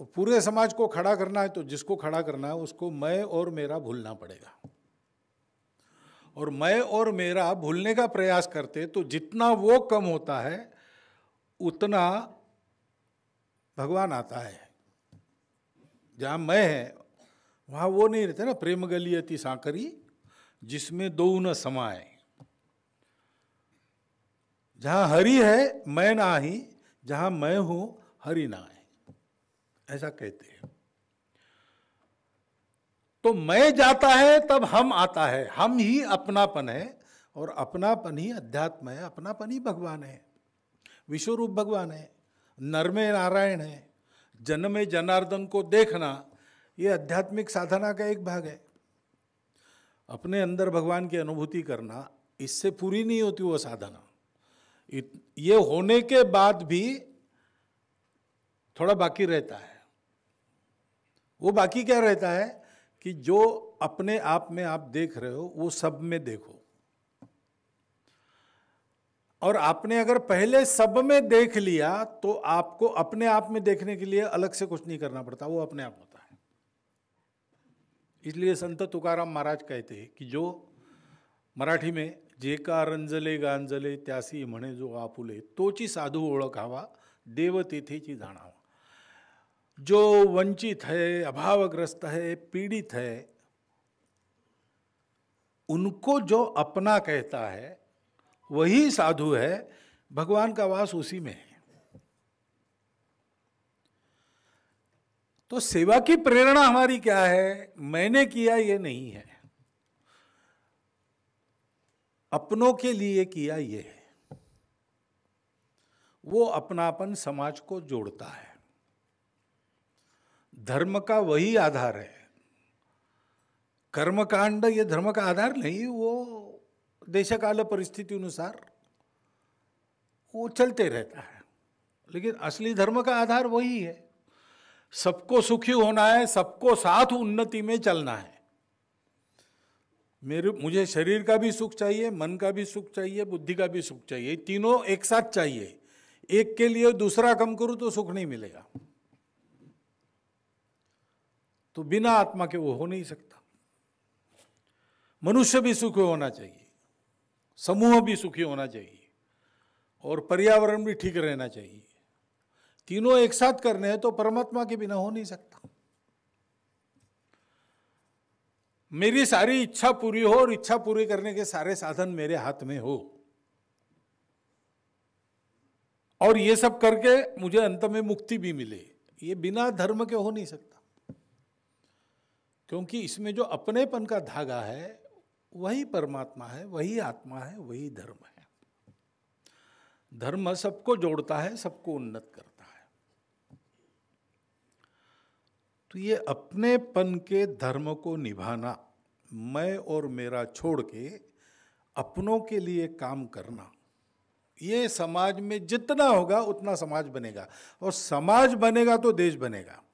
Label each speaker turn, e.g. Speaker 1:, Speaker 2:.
Speaker 1: और पूरे समाज को खड़ा करना है तो जिसको खड़ा करना है उसको मैं और मेरा भूलना पड़ेगा और मैं और मेरा भूलने का प्रयास करते तो जितना वो कम होता है उतना भगवान आता है जहाँ मैं है वहाँ वो नहीं रहते ना प्रेम गली अति साकरी जिसमें दो न समाए जहाँ हरि है मैं ना ही जहाँ मैं हूँ हरि ना है ऐसा कहते हैं तो मैं जाता है तब हम आता है हम ही अपनापन है और अपनापन ही अध्यात्म है अपनापन ही भगवान है विश्वरूप भगवान है नरमे नारायण है जन्मे जनार्दन को देखना ये आध्यात्मिक साधना का एक भाग है अपने अंदर भगवान की अनुभूति करना इससे पूरी नहीं होती वो साधना ये होने के बाद भी थोड़ा बाकी रहता है वो बाकी क्या रहता है कि जो अपने आप में आप देख रहे हो वो सब में देखो और आपने अगर पहले सब में देख लिया तो आपको अपने आप में देखने के लिए अलग से कुछ नहीं करना पड़ता वो अपने आप होता है इसलिए संत तुकाराम महाराज कहते हैं कि जो मराठी में जे का रंजले गांजले त्यासी म्हणे जो आपुले तोची साधू ओळखावा देव तेथेची जाणावा जो वंचित है अभावग्रस्त है पीड़ित है उनको जो अपना कहता है वही साधु है भगवान का वास उसी में है तो सेवा की प्रेरणा हमारी क्या है मैंने किया ये नहीं है अपनों के लिए किया ये है वो अपनापन समाज को जोड़ता है धर्म का वही आधार है कर्मकांड ये धर्म का आधार नहीं वो देशकाल परिस्थिति अनुसार वो चलते रहता है लेकिन असली धर्म का आधार वही है सबको सुखी होना है सबको साथ उन्नति में चलना है मेरे मुझे शरीर का भी सुख चाहिए मन का भी सुख चाहिए बुद्धि का भी सुख चाहिए तीनों एक साथ चाहिए एक के लिए दूसरा कम करूँ तो सुख नहीं मिलेगा तो बिना आत्मा के वो हो नहीं सकता मनुष्य भी सुखी होना चाहिए समूह भी सुखी होना चाहिए और पर्यावरण भी ठीक रहना चाहिए तीनों एक साथ करने हैं तो परमात्मा के बिना हो नहीं सकता मेरी सारी इच्छा पूरी हो और इच्छा पूरी करने के सारे साधन मेरे हाथ में हो और ये सब करके मुझे अंत में मुक्ति भी मिले ये बिना धर्म के हो नहीं सकता क्योंकि इसमें जो अपनेपन का धागा है वही परमात्मा है वही आत्मा है वही धर्म है धर्म सबको जोड़ता है सबको उन्नत करता है तो ये अपनेपन के धर्म को निभाना मैं और मेरा छोड़ के अपनों के लिए काम करना ये समाज में जितना होगा उतना समाज बनेगा और समाज बनेगा तो देश बनेगा